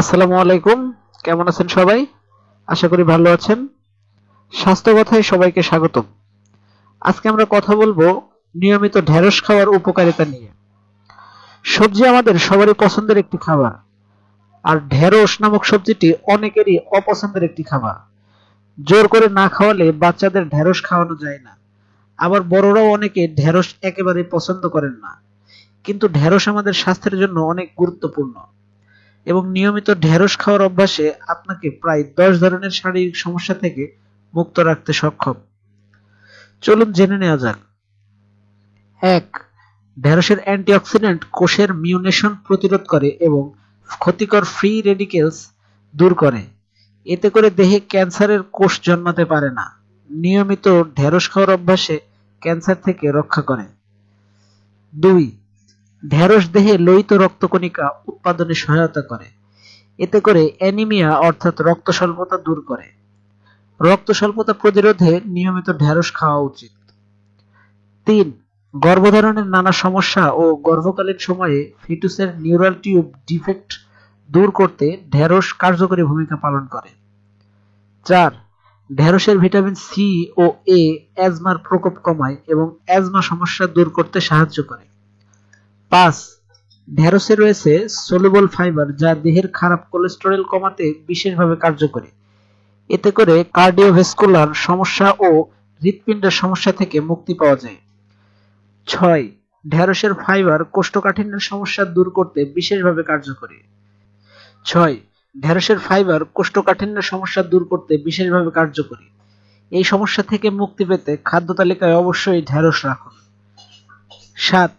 আসসালামু আলাইকুম কেমন আছেন সবাই আশা করি ভালো আছেন স্বাস্থ্য কথায় সবাইকে স্বাগতম আজকে আমরা কথা বলবো নিয়মিত ঢেঁড়স খাওয়ার উপকারিতা নিয়ে সবজি আমাদের সবারই পছন্দের একটি খাবার আর ঢেঁড়স নামক সবজিটি অনেকেরই অপছন্দের একটি খাবার জোর করে না খাওয়ালে বাচ্চাদের ঢেঁড়স খাওয়ানো যায় না আবার বড়রাও অনেকে ঢেঁড়স একেবারে পছন্দ করেন না কিন্তু ঢেঁড়স আমাদের স্বাস্থ্যের জন্য অনেক গুরুত্বপূর্ণ এবং নিয়মিত ঢেঁড়স খাওয়ার অভ্যাসে আপনাকে প্রায় দশ ধরনের শারীরিক সমস্যা থেকে মুক্ত রাখতে সক্ষম চলুন জেনে নেওয়া যাক এক ঢেঁড়সের অ্যান্টিঅক্সিডেন্ট কোষের মিউনেশন প্রতিরোধ করে এবং ক্ষতিকর ফ্রি রেডিকেলস দূর করে এতে করে দেহে ক্যান্সারের কোষ জন্মাতে পারে না নিয়মিত ঢেঁড়স খাওয়ার অভ্যাসে ক্যান্সার থেকে রক্ষা করে দুই ঢেঁড়স দেহে লোহিত রক্তকণিকা উৎপাদনে সহায়তা করে এতে করে অ্যানিমিয়া অর্থাৎ রক্ত স্বল্পতা দূর করে রক্ত স্বল্পতা প্রতিরোধে নিয়মিত ঢেঁড়স খাওয়া উচিত তিন গর্ভধারণের নানা সমস্যা ও গর্ভকালীন সময়ে ফিটুসের নিউরাল টিউব ডিফেক্ট দূর করতে ঢেঁড়স কার্যকরী ভূমিকা পালন করে চার ঢেঁড়সের ভিটামিন সি ও এ অ্যাজমার প্রকোপ কমায় এবং অ্যাজমা সমস্যা দূর করতে সাহায্য করে পাঁচ ঢেঁড়সে রয়েছে সোলেবল ফাইবার যা দেহের খারাপ কোলেস্টেরল কমাতে বিশেষভাবে কার্যকরী এতে করে কার্ডিওভেস্কুলার সমস্যা ও হৃৎপিণ্ডের সমস্যা থেকে মুক্তি পাওয়া যায় ছয় ঢেঁড়সের ফাইবার কোষ্ঠকাঠিন্যের সমস্যা দূর করতে বিশেষভাবে কার্যকরী ছয় ঢেঁড়সের ফাইবার কোষ্ঠকাঠিন্যের সমস্যা দূর করতে বিশেষভাবে কার্যকরী এই সমস্যা থেকে মুক্তি পেতে খাদ্য তালিকায় অবশ্যই ঢেঁড়স রাখুন সাত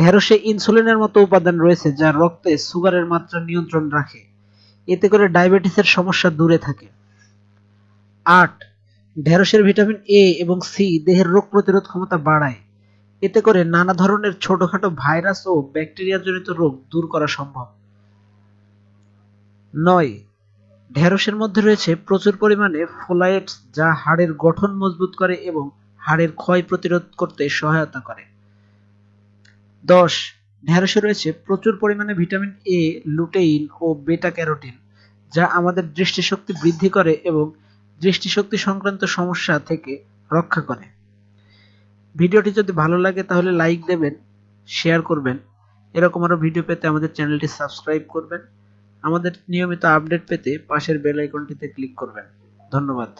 ঢেঁড়সে ইনসুলিনের মতো উপাদান রয়েছে যা রক্তে সুগারের মাত্রা নিয়ন্ত্রণ রাখে এতে করে ডায়াবেটিসের সমস্যা দূরে থাকে আট ঢেঁড়সের ভিটামিন এ এবং সি দেহের রোগ প্রতিরোধ ক্ষমতা বাড়ায় এতে করে নানা ধরনের ছোটখাটো ভাইরাস ও ব্যাকটেরিয়াজনিত রোগ দূর করা সম্ভব নয় ঢেঁড়সের মধ্যে রয়েছে প্রচুর পরিমাণে ফোলাইটস যা হাড়ের গঠন মজবুত করে এবং হাড়ের ক্ষয় প্রতিরোধ করতে সহায়তা করে দশ ঢেঁড়সে রয়েছে প্রচুর পরিমাণে ভিটামিন এ লুটেইন ও বেটা ক্যারোটিন যা আমাদের দৃষ্টিশক্তি বৃদ্ধি করে এবং দৃষ্টিশক্তি সংক্রান্ত সমস্যা থেকে রক্ষা করে ভিডিওটি যদি ভালো লাগে তাহলে লাইক দেবেন শেয়ার করবেন এরকম আরও ভিডিও পেতে আমাদের চ্যানেলটি সাবস্ক্রাইব করবেন আমাদের নিয়মিত আপডেট পেতে পাশের বেল আইকনটিতে ক্লিক করবেন ধন্যবাদ